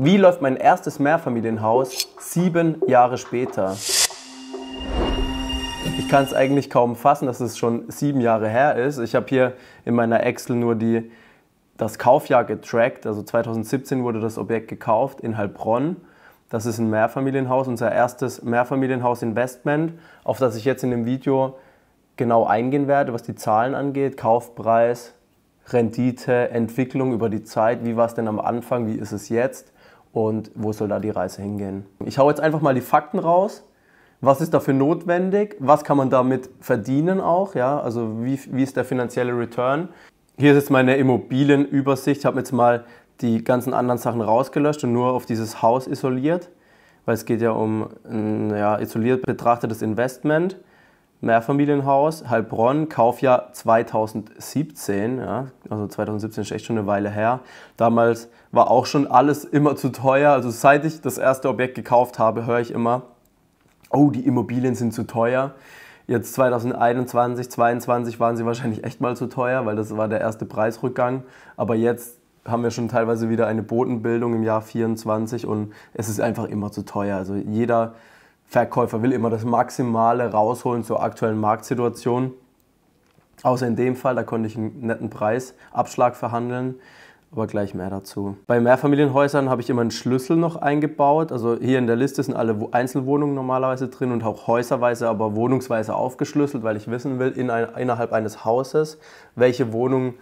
Wie läuft mein erstes Mehrfamilienhaus sieben Jahre später? Ich kann es eigentlich kaum fassen, dass es schon sieben Jahre her ist. Ich habe hier in meiner Excel nur die, das Kaufjahr getrackt. Also 2017 wurde das Objekt gekauft in Heilbronn. Das ist ein Mehrfamilienhaus, unser erstes Mehrfamilienhaus-Investment, auf das ich jetzt in dem Video genau eingehen werde, was die Zahlen angeht, Kaufpreis, Rendite, Entwicklung über die Zeit, wie war es denn am Anfang, wie ist es jetzt und wo soll da die Reise hingehen. Ich hau jetzt einfach mal die Fakten raus. Was ist dafür notwendig? Was kann man damit verdienen auch? Ja, also wie, wie ist der finanzielle Return? Hier ist jetzt meine Immobilienübersicht. Ich habe jetzt mal die ganzen anderen Sachen rausgelöscht und nur auf dieses Haus isoliert, weil es geht ja um ein ja, isoliert betrachtetes Investment. Mehrfamilienhaus, Heilbronn, Kaufjahr 2017. Ja, also 2017 ist echt schon eine Weile her. Damals war auch schon alles immer zu teuer. Also seit ich das erste Objekt gekauft habe, höre ich immer, oh, die Immobilien sind zu teuer. Jetzt 2021, 2022 waren sie wahrscheinlich echt mal zu teuer, weil das war der erste Preisrückgang. Aber jetzt haben wir schon teilweise wieder eine Bodenbildung im Jahr 24 und es ist einfach immer zu teuer. Also jeder Verkäufer will immer das Maximale rausholen zur aktuellen Marktsituation. Außer in dem Fall, da konnte ich einen netten Preisabschlag verhandeln, aber gleich mehr dazu. Bei Mehrfamilienhäusern habe ich immer einen Schlüssel noch eingebaut. Also hier in der Liste sind alle Einzelwohnungen normalerweise drin und auch häuserweise, aber wohnungsweise aufgeschlüsselt, weil ich wissen will, in ein, innerhalb eines Hauses, welche Wohnung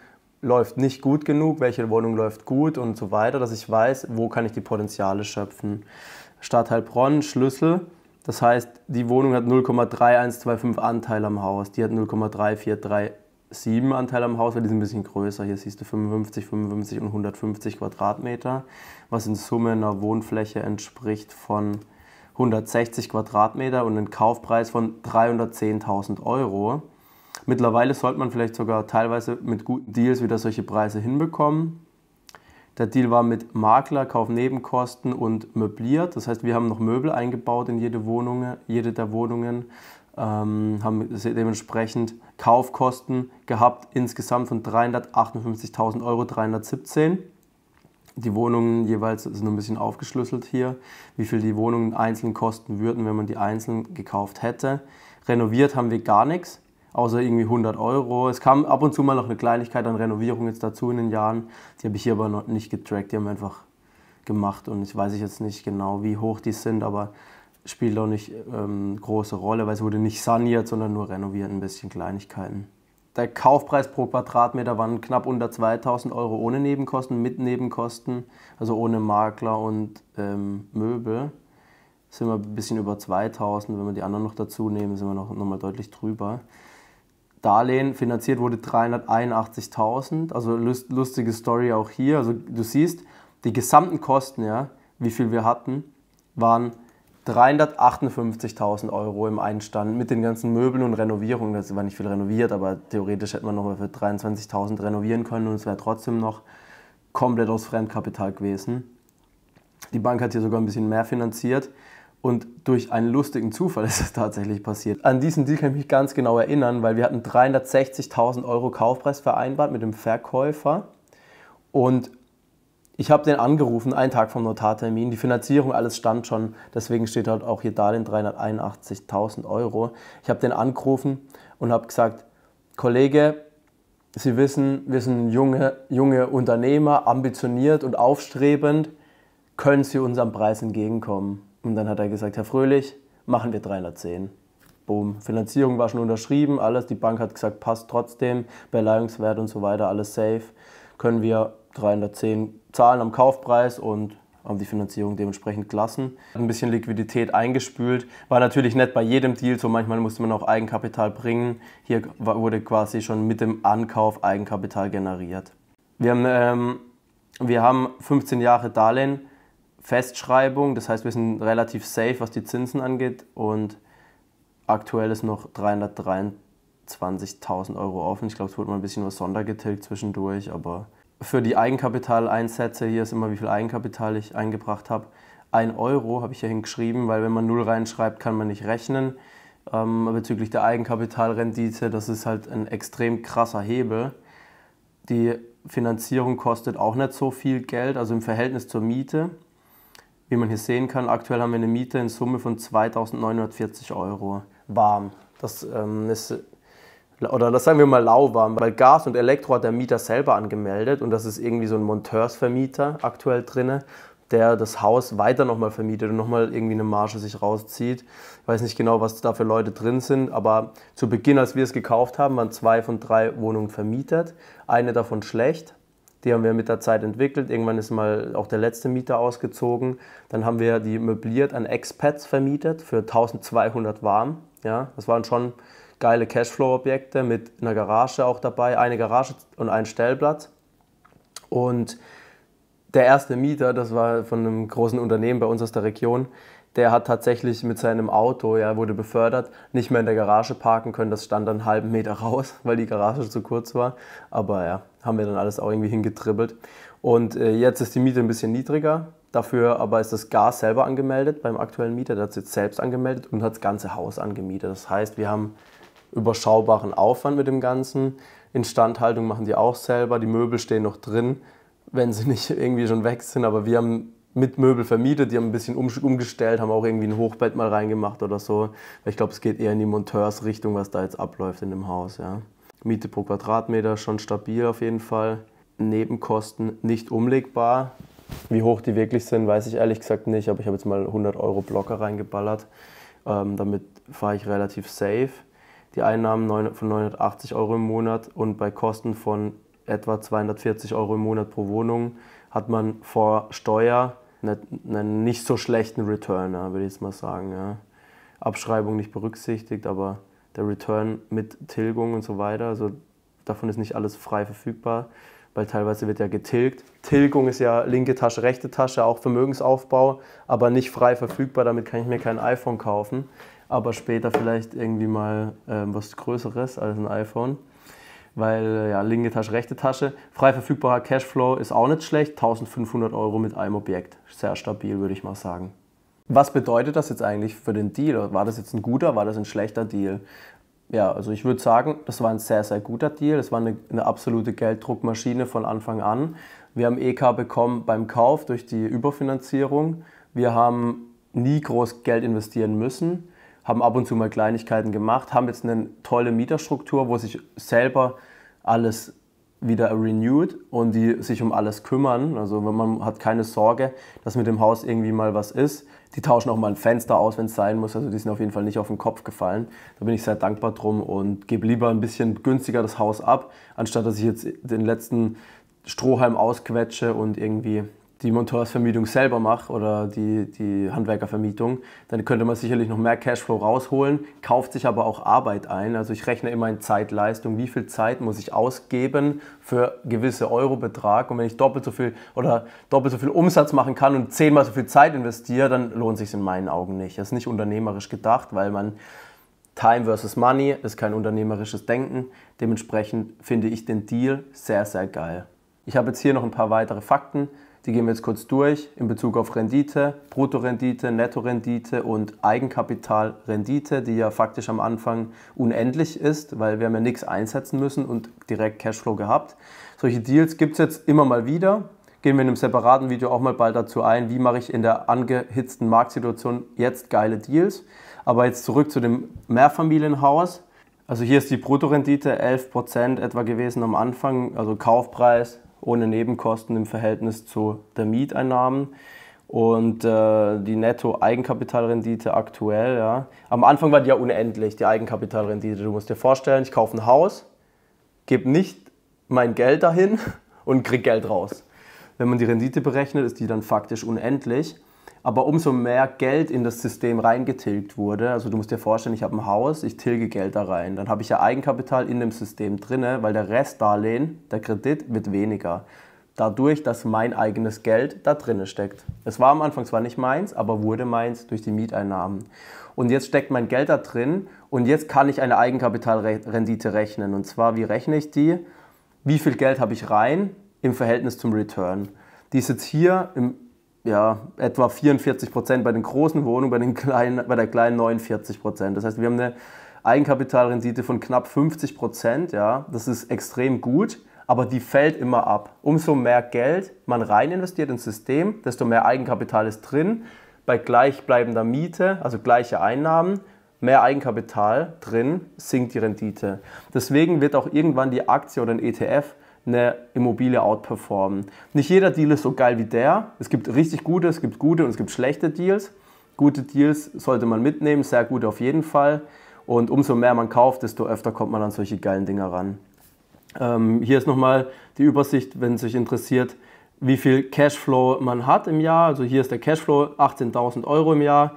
läuft nicht gut genug, welche Wohnung läuft gut und so weiter, dass ich weiß, wo kann ich die Potenziale schöpfen. Stadtteil Bronn, Schlüssel das heißt, die Wohnung hat 0,3125 Anteil am Haus. Die hat 0,3437 Anteil am Haus, weil die sind ein bisschen größer. Hier siehst du 55, 55 und 150 Quadratmeter, was in Summe einer Wohnfläche entspricht von 160 Quadratmeter und einem Kaufpreis von 310.000 Euro. Mittlerweile sollte man vielleicht sogar teilweise mit guten Deals wieder solche Preise hinbekommen. Der Deal war mit Makler, Kaufnebenkosten und möbliert. Das heißt, wir haben noch Möbel eingebaut in jede Wohnung, jede der Wohnungen, ähm, haben dementsprechend Kaufkosten gehabt insgesamt von 358.000 Euro, 317. Die Wohnungen jeweils sind also ein bisschen aufgeschlüsselt hier, wie viel die Wohnungen einzeln kosten würden, wenn man die einzeln gekauft hätte. Renoviert haben wir gar nichts außer irgendwie 100 Euro. Es kam ab und zu mal noch eine Kleinigkeit an Renovierung jetzt dazu in den Jahren. Die habe ich hier aber noch nicht getrackt, die haben wir einfach gemacht und ich weiß jetzt nicht genau, wie hoch die sind, aber spielt auch nicht ähm, große Rolle, weil es wurde nicht saniert, sondern nur renoviert, ein bisschen Kleinigkeiten. Der Kaufpreis pro Quadratmeter waren knapp unter 2000 Euro ohne Nebenkosten, mit Nebenkosten, also ohne Makler und ähm, Möbel. Sind wir ein bisschen über 2000, wenn wir die anderen noch dazu nehmen, sind wir noch, noch mal deutlich drüber. Darlehen finanziert wurde 381.000. Also lustige Story auch hier. Also du siehst, die gesamten Kosten, ja, wie viel wir hatten, waren 358.000 Euro im Einstand mit den ganzen Möbeln und Renovierungen. Das war nicht viel renoviert, aber theoretisch hätte man nochmal für 23.000 renovieren können und es wäre trotzdem noch komplett aus Fremdkapital gewesen. Die Bank hat hier sogar ein bisschen mehr finanziert. Und durch einen lustigen Zufall ist es tatsächlich passiert. An diesen Deal kann ich mich ganz genau erinnern, weil wir hatten 360.000 Euro Kaufpreis vereinbart mit dem Verkäufer. Und ich habe den angerufen, einen Tag vom Notartermin. Die Finanzierung, alles stand schon. Deswegen steht halt auch hier Darlehen 381.000 Euro. Ich habe den angerufen und habe gesagt, Kollege, Sie wissen, wir sind junge, junge Unternehmer, ambitioniert und aufstrebend. Können Sie unserem Preis entgegenkommen? Und dann hat er gesagt, Herr Fröhlich, machen wir 310. Boom. Finanzierung war schon unterschrieben, alles. Die Bank hat gesagt, passt trotzdem, Beleihungswert und so weiter, alles safe. Können wir 310 zahlen am Kaufpreis und haben die Finanzierung dementsprechend gelassen. Hat Ein bisschen Liquidität eingespült. War natürlich nicht bei jedem Deal so. Manchmal musste man auch Eigenkapital bringen. Hier wurde quasi schon mit dem Ankauf Eigenkapital generiert. Wir haben, ähm, wir haben 15 Jahre Darlehen Festschreibung. Das heißt, wir sind relativ safe, was die Zinsen angeht. Und aktuell ist noch 323.000 Euro offen. Ich glaube, es wurde mal ein bisschen was Sondergetilgt zwischendurch. Aber für die Eigenkapitaleinsätze, hier ist immer, wie viel Eigenkapital ich eingebracht habe. 1 Euro habe ich hier hingeschrieben, weil wenn man 0 reinschreibt, kann man nicht rechnen. Ähm, bezüglich der Eigenkapitalrendite, das ist halt ein extrem krasser Hebel. Die Finanzierung kostet auch nicht so viel Geld, also im Verhältnis zur Miete wie man hier sehen kann, aktuell haben wir eine Miete in Summe von 2.940 Euro warm. Das ähm, ist, oder das sagen wir mal lauwarm, weil Gas und Elektro hat der Mieter selber angemeldet und das ist irgendwie so ein Monteursvermieter aktuell drinne, der das Haus weiter nochmal vermietet und nochmal irgendwie eine Marge sich rauszieht. Ich weiß nicht genau, was da für Leute drin sind, aber zu Beginn, als wir es gekauft haben, waren zwei von drei Wohnungen vermietet, eine davon schlecht die haben wir mit der Zeit entwickelt. Irgendwann ist mal auch der letzte Mieter ausgezogen. Dann haben wir die möbliert an Expats vermietet für 1200 warm. Ja, das waren schon geile Cashflow-Objekte mit einer Garage auch dabei, eine Garage und ein Stellplatz. Und der erste Mieter, das war von einem großen Unternehmen bei uns aus der Region, der hat tatsächlich mit seinem Auto, ja, wurde befördert, nicht mehr in der Garage parken können. Das stand dann einen halben Meter raus, weil die Garage zu kurz war. Aber ja, haben wir dann alles auch irgendwie hingetribbelt. Und äh, jetzt ist die Miete ein bisschen niedriger. Dafür aber ist das Gas selber angemeldet beim aktuellen Mieter. Der hat es jetzt selbst angemeldet und hat das ganze Haus angemietet. Das heißt, wir haben überschaubaren Aufwand mit dem Ganzen. Instandhaltung machen die auch selber. Die Möbel stehen noch drin, wenn sie nicht irgendwie schon weg sind. Aber wir haben mit Möbel vermietet, die haben ein bisschen umgestellt, haben auch irgendwie ein Hochbett mal reingemacht oder so. Ich glaube, es geht eher in die Monteursrichtung, was da jetzt abläuft in dem Haus. Ja. Miete pro Quadratmeter schon stabil auf jeden Fall. Nebenkosten nicht umlegbar. Wie hoch die wirklich sind, weiß ich ehrlich gesagt nicht, aber ich habe jetzt mal 100 Euro Blocker reingeballert. Ähm, damit fahre ich relativ safe. Die Einnahmen von 980 Euro im Monat und bei Kosten von etwa 240 Euro im Monat pro Wohnung hat man vor Steuer einen nicht so schlechten Return, ja, würde ich jetzt mal sagen. Ja. Abschreibung nicht berücksichtigt, aber der Return mit Tilgung und so weiter, also davon ist nicht alles frei verfügbar, weil teilweise wird ja getilgt. Tilgung ist ja linke Tasche, rechte Tasche, auch Vermögensaufbau, aber nicht frei verfügbar, damit kann ich mir kein iPhone kaufen, aber später vielleicht irgendwie mal äh, was Größeres als ein iPhone weil äh, ja, linke Tasche, rechte Tasche. Frei verfügbarer Cashflow ist auch nicht schlecht, 1500 Euro mit einem Objekt. Sehr stabil, würde ich mal sagen. Was bedeutet das jetzt eigentlich für den Deal? War das jetzt ein guter, war das ein schlechter Deal? Ja, also ich würde sagen, das war ein sehr, sehr guter Deal. Das war eine, eine, absolute Gelddruckmaschine von Anfang an. Wir haben EK bekommen beim Kauf durch die Überfinanzierung. Wir haben nie groß Geld investieren müssen haben ab und zu mal Kleinigkeiten gemacht, haben jetzt eine tolle Mieterstruktur, wo sich selber alles wieder renewed und die sich um alles kümmern. Also wenn man hat keine Sorge, dass mit dem Haus irgendwie mal was ist. Die tauschen auch mal ein Fenster aus, wenn es sein muss. Also die sind auf jeden Fall nicht auf den Kopf gefallen. Da bin ich sehr dankbar drum und gebe lieber ein bisschen günstiger das Haus ab, anstatt dass ich jetzt den letzten Strohhalm ausquetsche und irgendwie die Monteursvermietung selber mache oder die, die Handwerkervermietung, dann könnte man sicherlich noch mehr Cashflow rausholen, kauft sich aber auch Arbeit ein. Also ich rechne immer in Zeitleistung, wie viel Zeit muss ich ausgeben für gewisse Eurobetrag. Und wenn ich doppelt so viel oder doppelt so viel Umsatz machen kann und zehnmal so viel Zeit investiere, dann lohnt sich in meinen Augen nicht. Das ist nicht unternehmerisch gedacht, weil man Time versus Money ist kein unternehmerisches Denken. Dementsprechend finde ich den Deal sehr, sehr geil. Ich habe jetzt hier noch ein paar weitere Fakten die gehen wir jetzt kurz durch in Bezug auf Rendite, Bruttorendite, Nettorendite und Eigenkapitalrendite, die ja faktisch am Anfang unendlich ist, weil wir haben ja nichts einsetzen müssen und direkt Cashflow gehabt. Solche Deals gibt es jetzt immer mal wieder. Gehen wir in einem separaten Video auch mal bald dazu ein, wie mache ich in der angehitzten Marktsituation jetzt geile Deals. Aber jetzt zurück zu dem Mehrfamilienhaus. Also hier ist die Bruttorendite 11% etwa gewesen am Anfang, also Kaufpreis ohne Nebenkosten im Verhältnis zu der Mieteinnahmen. Und äh, die Netto-Eigenkapitalrendite aktuell, ja. Am Anfang war die ja unendlich, die Eigenkapitalrendite. Du musst dir vorstellen, ich kaufe ein Haus, gebe nicht mein Geld dahin und krieg Geld raus. Wenn man die Rendite berechnet, ist die dann faktisch unendlich aber umso mehr Geld in das System reingetilgt wurde. Also du musst dir vorstellen, ich habe ein Haus, ich tilge Geld da rein. Dann habe ich ja Eigenkapital in dem System drinne, weil der Restdarlehen, der Kredit wird weniger. Dadurch, dass mein eigenes Geld da drinne steckt. Es war am Anfang zwar nicht meins, aber wurde meins durch die Mieteinnahmen. Und jetzt steckt mein Geld da drin und jetzt kann ich eine Eigenkapitalrendite rechnen. Und zwar, wie rechne ich die? Wie viel Geld habe ich rein im Verhältnis zum Return? Die ist jetzt hier im ja, etwa 44 Prozent bei den großen Wohnungen, bei, den kleinen, bei der kleinen 49 Prozent. Das heißt, wir haben eine Eigenkapitalrendite von knapp 50 Prozent. Ja, das ist extrem gut, aber die fällt immer ab. Umso mehr Geld man rein investiert ins System, desto mehr Eigenkapital ist drin. Bei gleichbleibender Miete, also gleiche Einnahmen, mehr Eigenkapital drin, sinkt die Rendite. Deswegen wird auch irgendwann die Aktie oder ein ETF eine Immobilie outperformen. Nicht jeder Deal ist so geil wie der. Es gibt richtig gute, es gibt gute und es gibt schlechte Deals. Gute Deals sollte man mitnehmen, sehr gute auf jeden Fall. Und umso mehr man kauft, desto öfter kommt man an solche geilen Dinger ran. Ähm, hier ist nochmal die Übersicht, wenn es sich interessiert, wie viel Cashflow man hat im Jahr. Also hier ist der Cashflow 18.000 Euro im Jahr.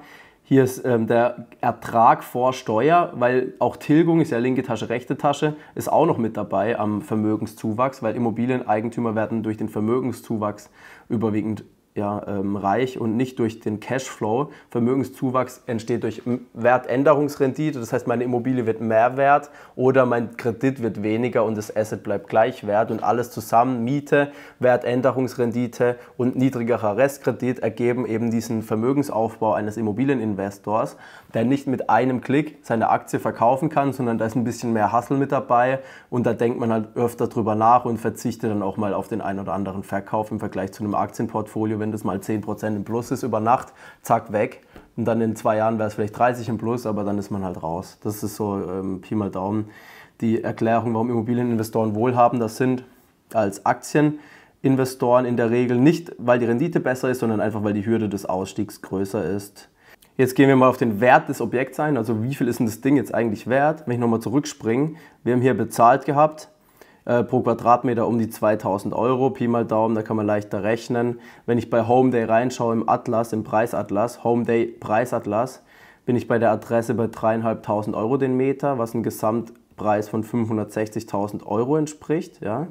Hier ist ähm, der Ertrag vor Steuer, weil auch Tilgung ist ja linke Tasche, rechte Tasche, ist auch noch mit dabei am Vermögenszuwachs, weil Immobilieneigentümer werden durch den Vermögenszuwachs überwiegend ja, ähm, reich und nicht durch den Cashflow. Vermögenszuwachs entsteht durch Wertänderungsrendite, das heißt, meine Immobilie wird mehr wert oder mein Kredit wird weniger und das Asset bleibt gleich wert und alles zusammen, Miete, Wertänderungsrendite und niedrigerer Restkredit ergeben eben diesen Vermögensaufbau eines Immobilieninvestors, der nicht mit einem Klick seine Aktie verkaufen kann, sondern da ist ein bisschen mehr Hassel mit dabei und da denkt man halt öfter drüber nach und verzichtet dann auch mal auf den einen oder anderen Verkauf im Vergleich zu einem Aktienportfolio, wenn das mal 10% im Plus ist über Nacht, zack, weg. Und dann in zwei Jahren wäre es vielleicht 30 im Plus, aber dann ist man halt raus. Das ist so ähm, Pi mal Daumen die Erklärung, warum Immobilieninvestoren wohlhabender sind als Aktieninvestoren in der Regel. Nicht, weil die Rendite besser ist, sondern einfach, weil die Hürde des Ausstiegs größer ist. Jetzt gehen wir mal auf den Wert des Objekts ein. Also wie viel ist denn das Ding jetzt eigentlich wert? Wenn ich nochmal zurückspringe, wir haben hier bezahlt gehabt äh, pro Quadratmeter um die 2000 Euro. Pi mal Daumen, da kann man leichter rechnen. Wenn ich bei Home Day reinschaue im Atlas, im Preisatlas, Home Day Preisatlas, bin ich bei der Adresse bei 3.500 Euro den Meter, was ein Gesamtpreis von 560.000 Euro entspricht. Ja?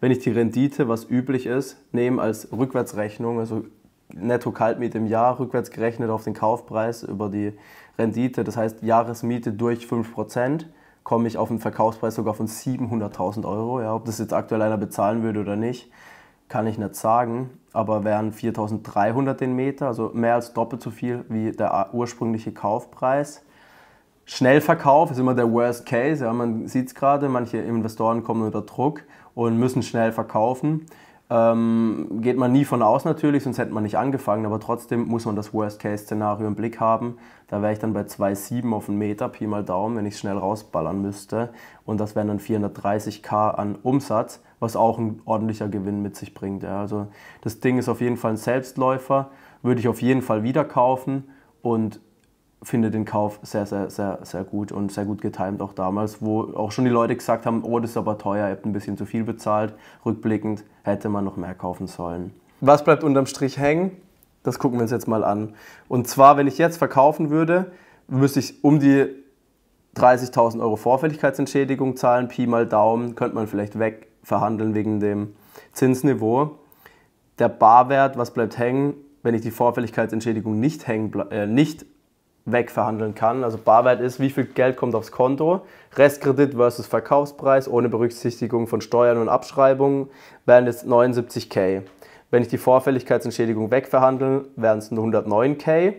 Wenn ich die Rendite, was üblich ist, nehme als Rückwärtsrechnung, also Netto-Kaltmiete im Jahr rückwärts gerechnet auf den Kaufpreis über die Rendite, das heißt Jahresmiete durch 5%, komme ich auf einen Verkaufspreis sogar von 700.000 Euro. Ja, ob das jetzt aktuell einer bezahlen würde oder nicht, kann ich nicht sagen. Aber wären 4.300 den Meter, also mehr als doppelt so viel wie der ursprüngliche Kaufpreis. Schnellverkauf ist immer der Worst Case. Ja, man sieht es gerade, manche Investoren kommen unter Druck und müssen schnell verkaufen. Ähm, geht man nie von aus natürlich, sonst hätte man nicht angefangen, aber trotzdem muss man das Worst-Case-Szenario im Blick haben. Da wäre ich dann bei 2,7 auf den Meter, Pi mal Daumen, wenn ich schnell rausballern müsste. Und das wären dann 430k an Umsatz, was auch ein ordentlicher Gewinn mit sich bringt. Ja. Also das Ding ist auf jeden Fall ein Selbstläufer, würde ich auf jeden Fall wieder kaufen und finde den Kauf sehr, sehr, sehr, sehr gut und sehr gut getimt auch damals, wo auch schon die Leute gesagt haben, oh, das ist aber teuer, ihr habt ein bisschen zu viel bezahlt. Rückblickend hätte man noch mehr kaufen sollen. Was bleibt unterm Strich hängen? Das gucken wir uns jetzt mal an. Und zwar, wenn ich jetzt verkaufen würde, müsste ich um die 30.000 Euro Vorfälligkeitsentschädigung zahlen, Pi mal Daumen, könnte man vielleicht wegverhandeln wegen dem Zinsniveau. Der Barwert, was bleibt hängen, wenn ich die Vorfälligkeitsentschädigung nicht, hängen, äh, nicht wegverhandeln kann. Also Barwert ist, wie viel Geld kommt aufs Konto, Restkredit versus Verkaufspreis ohne Berücksichtigung von Steuern und Abschreibungen wären es 79k. Wenn ich die Vorfälligkeitsentschädigung wegverhandeln, wären es 109k.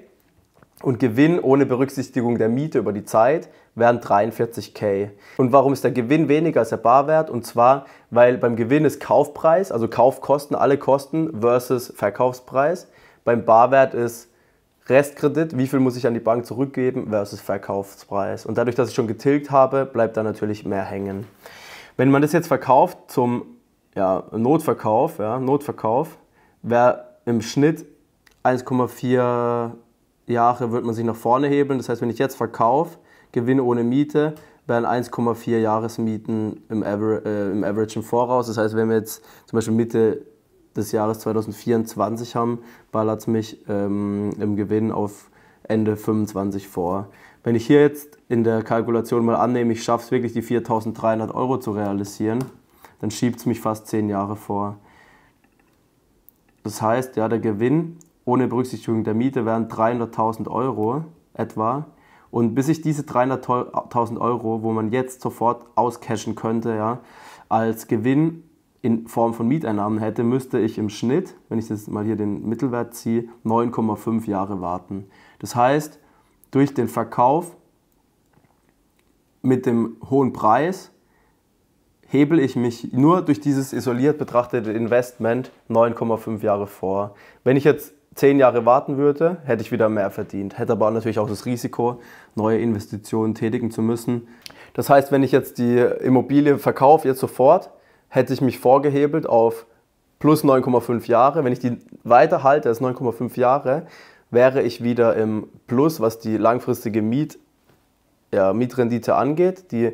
Und Gewinn ohne Berücksichtigung der Miete über die Zeit wären 43k. Und warum ist der Gewinn weniger als der Barwert? Und zwar, weil beim Gewinn ist Kaufpreis, also Kaufkosten, alle Kosten versus Verkaufspreis. Beim Barwert ist Restkredit, wie viel muss ich an die Bank zurückgeben versus Verkaufspreis. Und dadurch, dass ich schon getilgt habe, bleibt da natürlich mehr hängen. Wenn man das jetzt verkauft zum ja, Notverkauf, ja, Notverkauf, wäre im Schnitt 1,4 Jahre wird man sich nach vorne hebeln. Das heißt, wenn ich jetzt verkaufe, Gewinne ohne Miete, wären 1,4 Jahresmieten im, Aver äh, im Average im Voraus. Das heißt, wenn wir jetzt zum Beispiel Mitte des Jahres 2024 haben, ballert es mich ähm, im Gewinn auf Ende 25 vor. Wenn ich hier jetzt in der Kalkulation mal annehme, ich schaffe es wirklich, die 4.300 Euro zu realisieren, dann schiebt es mich fast zehn Jahre vor. Das heißt, ja, der Gewinn ohne Berücksichtigung der Miete wären 300.000 Euro etwa. Und bis ich diese 300.000 Euro, wo man jetzt sofort auscashen könnte, ja, als Gewinn in Form von Mieteinnahmen hätte, müsste ich im Schnitt, wenn ich jetzt mal hier den Mittelwert ziehe, 9,5 Jahre warten. Das heißt, durch den Verkauf mit dem hohen Preis hebel ich mich nur durch dieses isoliert betrachtete Investment 9,5 Jahre vor. Wenn ich jetzt 10 Jahre warten würde, hätte ich wieder mehr verdient, hätte aber natürlich auch das Risiko, neue Investitionen tätigen zu müssen. Das heißt, wenn ich jetzt die Immobilie verkaufe, jetzt sofort, hätte ich mich vorgehebelt auf plus 9,5 Jahre. Wenn ich die weiter halte als 9,5 Jahre, wäre ich wieder im Plus, was die langfristige Miet, ja, Mietrendite angeht, die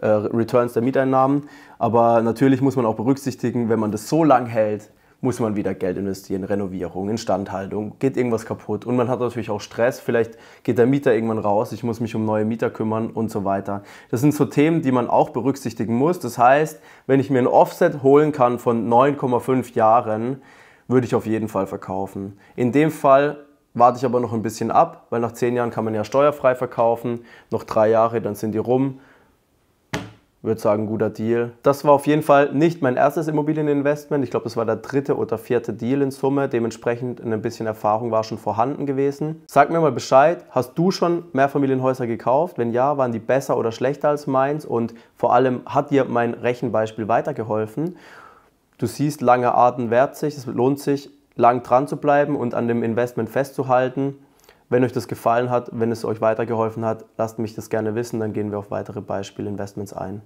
äh, Returns der Mieteinnahmen. Aber natürlich muss man auch berücksichtigen, wenn man das so lang hält, muss man wieder Geld investieren, Renovierung, Instandhaltung, geht irgendwas kaputt und man hat natürlich auch Stress, vielleicht geht der Mieter irgendwann raus, ich muss mich um neue Mieter kümmern und so weiter. Das sind so Themen, die man auch berücksichtigen muss. Das heißt, wenn ich mir ein Offset holen kann von 9,5 Jahren, würde ich auf jeden Fall verkaufen. In dem Fall warte ich aber noch ein bisschen ab, weil nach 10 Jahren kann man ja steuerfrei verkaufen, noch drei Jahre, dann sind die rum würde sagen, guter Deal. Das war auf jeden Fall nicht mein erstes Immobilieninvestment. Ich glaube, das war der dritte oder vierte Deal in Summe. Dementsprechend ein bisschen Erfahrung war schon vorhanden gewesen. Sag mir mal Bescheid, hast du schon Mehrfamilienhäuser gekauft? Wenn ja, waren die besser oder schlechter als meins? Und vor allem, hat dir mein Rechenbeispiel weitergeholfen? Du siehst, lange Arten wert sich, es lohnt sich, lang dran zu bleiben und an dem Investment festzuhalten. Wenn euch das gefallen hat, wenn es euch weitergeholfen hat, lasst mich das gerne wissen, dann gehen wir auf weitere Beispielinvestments ein.